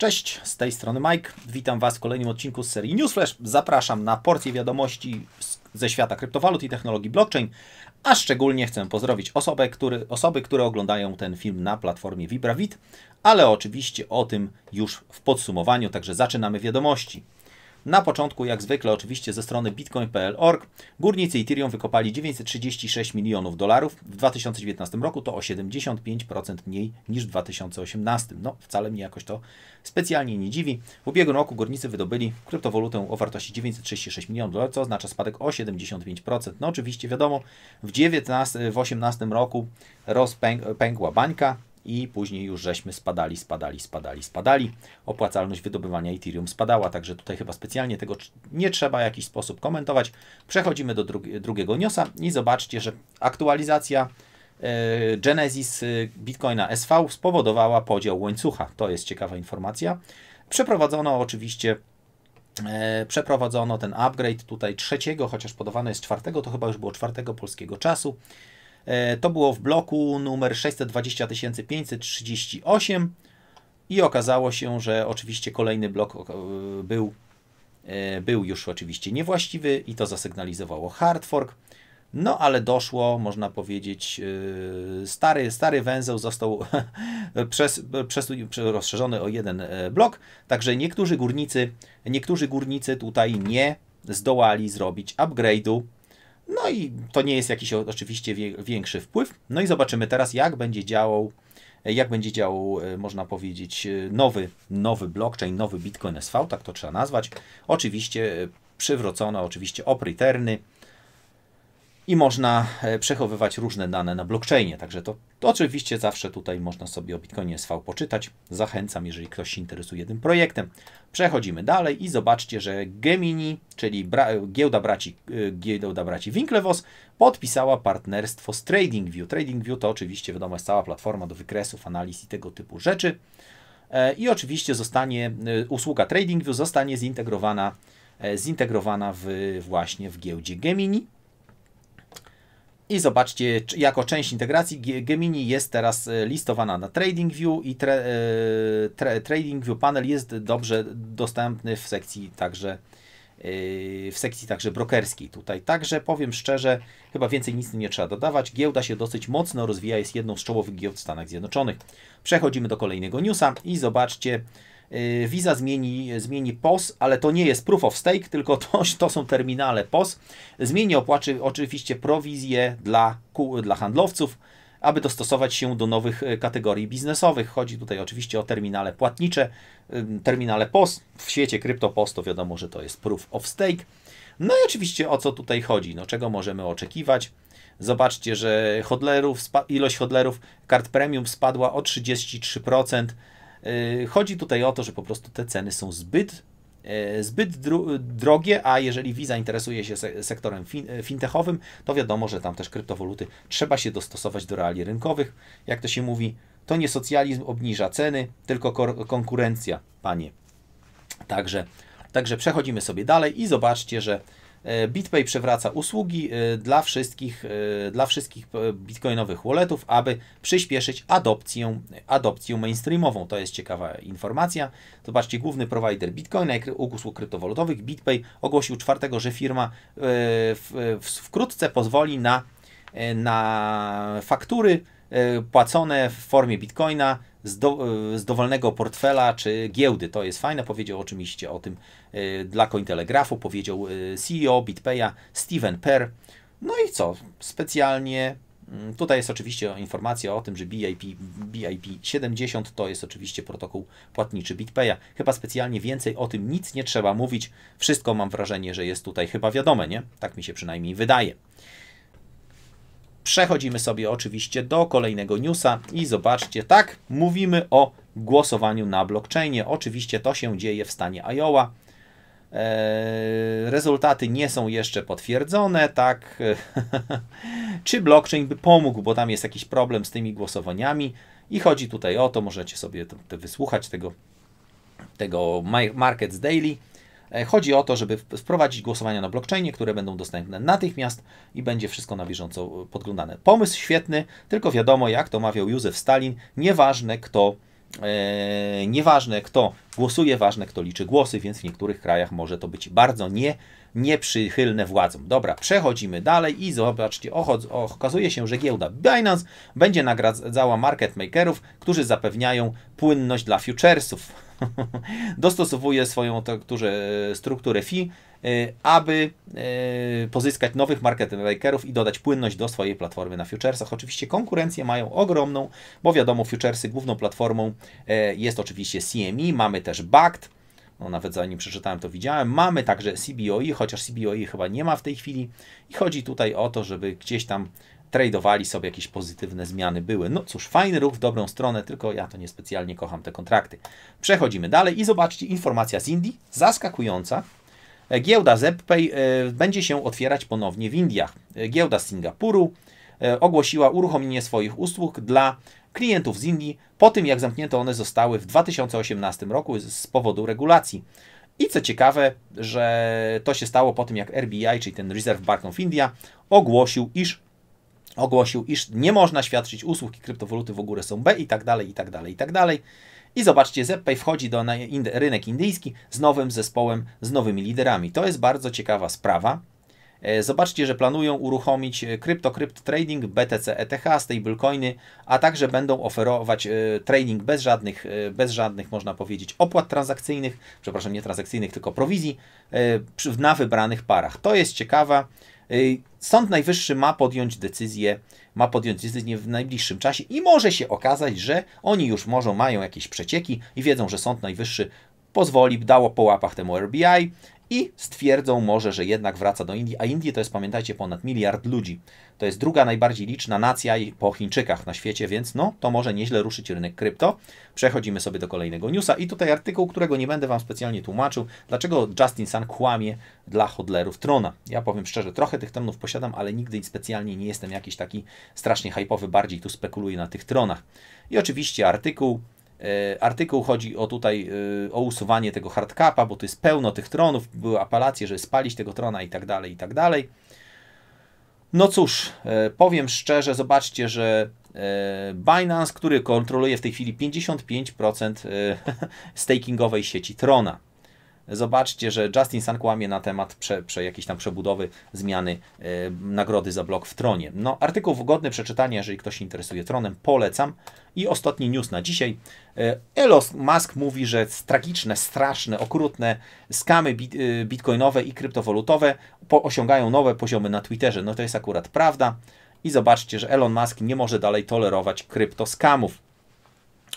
Cześć, z tej strony Mike. Witam Was w kolejnym odcinku z serii Newsflash. Zapraszam na porcję wiadomości ze świata kryptowalut i technologii blockchain, a szczególnie chcę pozdrowić który, osoby, które oglądają ten film na platformie VibraVid, ale oczywiście o tym już w podsumowaniu, także zaczynamy wiadomości. Na początku, jak zwykle oczywiście ze strony bitcoin.pl.org, górnicy Ethereum wykopali 936 milionów dolarów w 2019 roku, to o 75% mniej niż w 2018. No, wcale mnie jakoś to specjalnie nie dziwi. W ubiegłym roku górnicy wydobyli kryptowalutę o wartości 936 milionów dolarów, co oznacza spadek o 75%. No oczywiście wiadomo, w 2018 w roku pękła bańka, i później już żeśmy spadali, spadali, spadali, spadali. Opłacalność wydobywania Ethereum spadała, także tutaj chyba specjalnie tego nie trzeba w jakiś sposób komentować. Przechodzimy do drugiego niosa i zobaczcie, że aktualizacja e, Genesis e, Bitcoina SV spowodowała podział łańcucha. To jest ciekawa informacja. Przeprowadzono oczywiście e, przeprowadzono ten upgrade tutaj trzeciego, chociaż podawane jest czwartego, to chyba już było czwartego polskiego czasu. E, to było w bloku numer 620 538 i okazało się, że oczywiście kolejny blok e, był, e, był już oczywiście niewłaściwy i to zasygnalizowało hard fork. No ale doszło, można powiedzieć, stary, stary węzeł został przez, przez, rozszerzony o jeden blok, także niektórzy górnicy, niektórzy górnicy tutaj nie zdołali zrobić upgrade'u no i to nie jest jakiś oczywiście większy wpływ. No i zobaczymy teraz, jak będzie działał, jak będzie działał, e, można powiedzieć, e, nowy, nowy blockchain, nowy Bitcoin SV, tak to trzeba nazwać. Oczywiście e, przywrócono oczywiście opryterny i można e, przechowywać różne dane na blockchainie. Także to, to oczywiście zawsze tutaj można sobie o Bitcoinie SV poczytać. Zachęcam, jeżeli ktoś się interesuje tym projektem. Przechodzimy dalej i zobaczcie, że Gemini, czyli bra e, giełda, braci, e, giełda braci Winklevoss podpisała partnerstwo z TradingView. TradingView to oczywiście wiadomo jest cała platforma do wykresów, analiz i tego typu rzeczy. I oczywiście zostanie, usługa TradingView zostanie zintegrowana, zintegrowana w, właśnie w giełdzie Gemini. I zobaczcie, jako część integracji Gemini jest teraz e, listowana na TradingView i tra, e, tra, TradingView panel jest dobrze dostępny w sekcji także e, w sekcji także brokerskiej tutaj. Także powiem szczerze, chyba więcej nic nie trzeba dodawać. Giełda się dosyć mocno rozwija, jest jedną z czołowych giełd w Stanach Zjednoczonych. Przechodzimy do kolejnego newsa i zobaczcie, Visa y, zmieni, zmieni POS, ale to nie jest proof of stake, tylko to, to są terminale POS. Zmieni opłaczy oczywiście prowizję dla, dla handlowców, aby dostosować się do nowych y, kategorii biznesowych. Chodzi tutaj oczywiście o terminale płatnicze, terminale POS. W świecie POS, to wiadomo, że to jest proof of stake. No i oczywiście o co tutaj chodzi, no czego możemy oczekiwać. Zobaczcie, że hodlerów, ilość hodlerów kart premium spadła o 33%. Y, chodzi tutaj o to, że po prostu te ceny są zbyt e, zbyt drogie, a jeżeli Visa interesuje się sektorem fin e, fintechowym, to wiadomo, że tam też kryptowaluty trzeba się dostosować do reali rynkowych. Jak to się mówi, to nie socjalizm obniża ceny, tylko konkurencja, panie. Także, także przechodzimy sobie dalej i zobaczcie, że E, BitPay przewraca usługi e, dla wszystkich, e, dla wszystkich bitcoinowych walletów, aby przyspieszyć adopcję, adopcję mainstreamową. To jest ciekawa informacja. Zobaczcie, główny provider bitcoina i usług kryptowalutowych BitPay ogłosił czwartego, że firma wkrótce pozwoli na, na faktury Y, płacone w formie bitcoina z, do, y, z dowolnego portfela czy giełdy. To jest fajne. Powiedział oczywiście o tym y, dla Cointelegrafu, powiedział CEO BitPaya Steven Per. No i co? Specjalnie mm, Tutaj jest oczywiście informacja o tym, że BIP, BIP70 to jest oczywiście protokół płatniczy BitPaya. Chyba specjalnie więcej o tym nic nie trzeba mówić. Wszystko mam wrażenie, że jest tutaj chyba wiadome, nie? Tak mi się przynajmniej wydaje. Przechodzimy sobie oczywiście do kolejnego newsa i zobaczcie, tak, mówimy o głosowaniu na blockchainie. Oczywiście to się dzieje w stanie Iowa. Eee, rezultaty nie są jeszcze potwierdzone, tak? Czy blockchain by pomógł, bo tam jest jakiś problem z tymi głosowaniami i chodzi tutaj o to, możecie sobie to, to wysłuchać tego, tego Markets Daily. E, chodzi o to, żeby wprowadzić głosowania na blockchainie, które będą dostępne natychmiast i będzie wszystko na bieżąco e, podglądane. Pomysł świetny, tylko wiadomo, jak to mawiał Józef Stalin, nieważne kto Eee, nieważne kto głosuje, ważne kto liczy głosy, więc w niektórych krajach może to być bardzo nie, nieprzychylne władzom. Dobra, przechodzimy dalej i zobaczcie, okazuje się, że giełda Binance będzie nagradzała market makerów, którzy zapewniają płynność dla futuresów. dostosowuje swoją tak, e, strukturę FI, e, aby e, pozyskać nowych market makerów i dodać płynność do swojej platformy na futuresach. Oczywiście konkurencję mają ogromną, bo wiadomo, futuresy główną platformą jest oczywiście CME, mamy też BACT, no nawet zanim przeczytałem, to widziałem. Mamy także CBOE, chociaż CBOE chyba nie ma w tej chwili. I chodzi tutaj o to, żeby gdzieś tam tradowali sobie, jakieś pozytywne zmiany były. No cóż, fajny ruch w dobrą stronę, tylko ja to niespecjalnie kocham te kontrakty. Przechodzimy dalej i zobaczcie, informacja z Indii, zaskakująca. E, giełda ZepPay e, będzie się otwierać ponownie w Indiach. E, giełda z Singapuru ogłosiła uruchomienie swoich usług dla klientów z Indii po tym, jak zamknięte one zostały w 2018 roku z powodu regulacji. I co ciekawe, że to się stało po tym, jak RBI, czyli ten Reserve Bank of India, ogłosił, iż ogłosił, iż nie można świadczyć usług i kryptowaluty w ogóle są B i tak dalej, i tak dalej, i tak dalej. I zobaczcie, ZepPay wchodzi do rynek indyjski z nowym zespołem, z nowymi liderami. To jest bardzo ciekawa sprawa. E, zobaczcie, że planują uruchomić e, krypto, trading, BTC, ETH, stablecoiny, a także będą oferować e, trading bez żadnych, bez żadnych, można powiedzieć, opłat transakcyjnych, przepraszam, nie transakcyjnych, tylko prowizji na wybranych parach. To jest ciekawa Y, Sąd Najwyższy ma podjąć decyzję, ma podjąć decyzję w najbliższym czasie i może się okazać, że oni już może mają jakieś przecieki i wiedzą, że Sąd Najwyższy pozwoli, dało po łapach temu RBI i stwierdzą może, że jednak wraca do Indii, a Indie to jest, pamiętajcie, ponad miliard ludzi. To jest druga najbardziej liczna nacja po Chińczykach na świecie, więc no, to może nieźle ruszyć rynek krypto. Przechodzimy sobie do kolejnego newsa i tutaj artykuł, którego nie będę Wam specjalnie tłumaczył, dlaczego Justin Sun kłamie dla hodlerów Trona. Ja powiem szczerze, trochę tych tronów posiadam, ale nigdy specjalnie nie jestem jakiś taki strasznie hypowy, bardziej tu spekuluję na tych tronach. I oczywiście artykuł E, artykuł chodzi o tutaj e, o usuwanie tego hardcapa, bo tu jest pełno tych tronów, były apelacje, żeby spalić tego trona i tak dalej, i tak dalej. No cóż, e, powiem szczerze, zobaczcie, że Binance, który kontroluje w tej chwili 55% stakingowej sieci Trona. Zobaczcie, że Justin Sun kłamie na temat prze, prze jakiejś tam przebudowy, zmiany e, nagrody za blok w Tronie. No, artykuł godny przeczytania, jeżeli ktoś się interesuje Tronem, polecam. I ostatni news na dzisiaj. E, Elon Musk mówi, że tragiczne, straszne, okrutne skamy bit, e, bitcoinowe i kryptowalutowe osiągają nowe poziomy na Twitterze. No to jest akurat prawda. I zobaczcie, że Elon Musk nie może dalej tolerować kryptoskamów.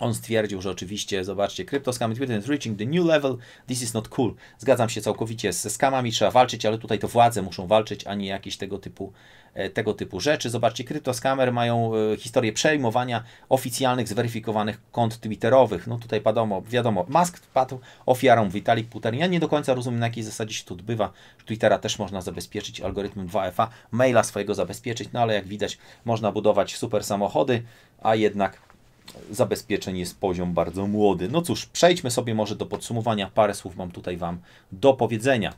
On stwierdził, że oczywiście, zobaczcie, CryptoScam is reaching the new level, this is not cool. Zgadzam się całkowicie, ze skamami trzeba walczyć, ale tutaj to władze muszą walczyć, a nie jakieś tego typu, e, tego typu rzeczy. Zobaczcie, CryptoScamer mają e, historię przejmowania oficjalnych, zweryfikowanych kont twitterowych. No tutaj wiadomo, wiadomo Musk padł ofiarą Vitalik Buterin. Ja nie do końca rozumiem, na jakiej zasadzie się to odbywa. Twittera też można zabezpieczyć algorytmem 2FA, maila swojego zabezpieczyć, no ale jak widać, można budować super samochody, a jednak zabezpieczeń jest poziom bardzo młody. No cóż, przejdźmy sobie może do podsumowania. Parę słów mam tutaj Wam do powiedzenia.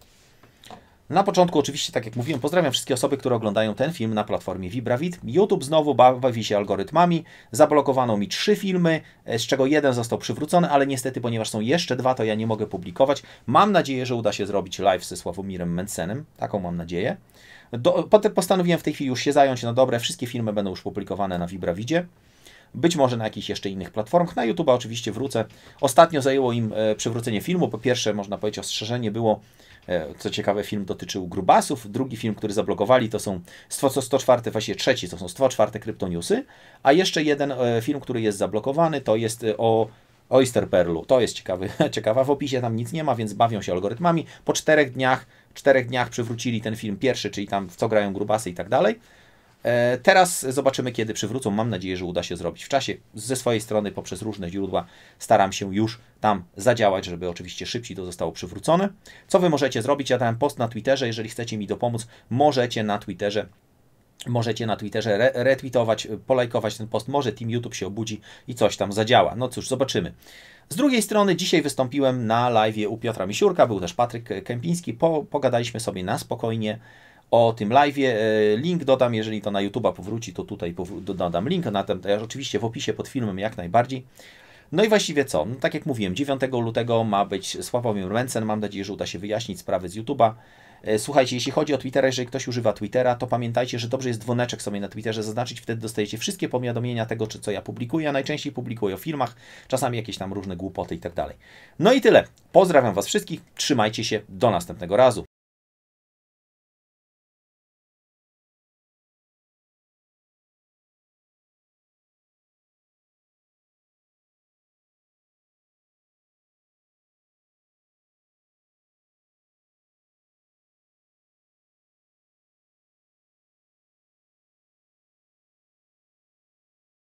Na początku oczywiście, tak jak mówiłem, pozdrawiam wszystkie osoby, które oglądają ten film na platformie VibraVid. YouTube znowu bawi się algorytmami. Zablokowano mi trzy filmy, e, z czego jeden został przywrócony, ale niestety, ponieważ są jeszcze dwa, to ja nie mogę publikować. Mam nadzieję, że uda się zrobić live ze Sławomirem Mencenem. Taką mam nadzieję. Do, postanowiłem w tej chwili już się zająć na no dobre. Wszystkie filmy będą już publikowane na VibraVidzie być może na jakichś jeszcze innych platformach. Na YouTube oczywiście wrócę. Ostatnio zajęło im e, przywrócenie filmu. Po pierwsze, można powiedzieć, ostrzeżenie było. E, co ciekawe, film dotyczył grubasów. Drugi film, który zablokowali, to są 104, właśnie trzeci, to są 104 kryptoniusy. A jeszcze jeden e, film, który jest zablokowany, to jest o Oyster Perlu. To jest ciekawy, ciekawa. W opisie tam nic nie ma, więc bawią się algorytmami. Po czterech dniach, czterech dniach przywrócili ten film pierwszy, czyli tam w co grają grubasy i tak dalej. E, teraz zobaczymy, kiedy przywrócą. Mam nadzieję, że uda się zrobić w czasie. Ze swojej strony, poprzez różne źródła, staram się już tam zadziałać, żeby oczywiście szybciej to zostało przywrócone. Co Wy możecie zrobić? Ja dałem post na Twitterze. Jeżeli chcecie mi dopomóc, możecie na Twitterze Możecie na Twitterze re retweetować, polajkować ten post. Może Team YouTube się obudzi i coś tam zadziała. No cóż, zobaczymy. Z drugiej strony, dzisiaj wystąpiłem na live u Piotra Misiurka, był też Patryk Kępiński. Po pogadaliśmy sobie na spokojnie o tym live'ie. E, link dodam, jeżeli to na YouTube'a powróci, to tutaj dodam link, na ten, Ja oczywiście w opisie pod filmem jak najbardziej. No i właściwie co? No, tak jak mówiłem, 9 lutego ma być Sławomir Mencen. Mam nadzieję, że uda się wyjaśnić sprawy z YouTube'a. E, słuchajcie, jeśli chodzi o Twittera, jeżeli ktoś używa Twittera, to pamiętajcie, że dobrze jest dzwoneczek sobie na Twitterze zaznaczyć, wtedy dostajecie wszystkie powiadomienia tego, czy co ja publikuję, a najczęściej publikuję o filmach, czasami jakieś tam różne głupoty i tak dalej. No i tyle. Pozdrawiam Was wszystkich, trzymajcie się, do następnego razu.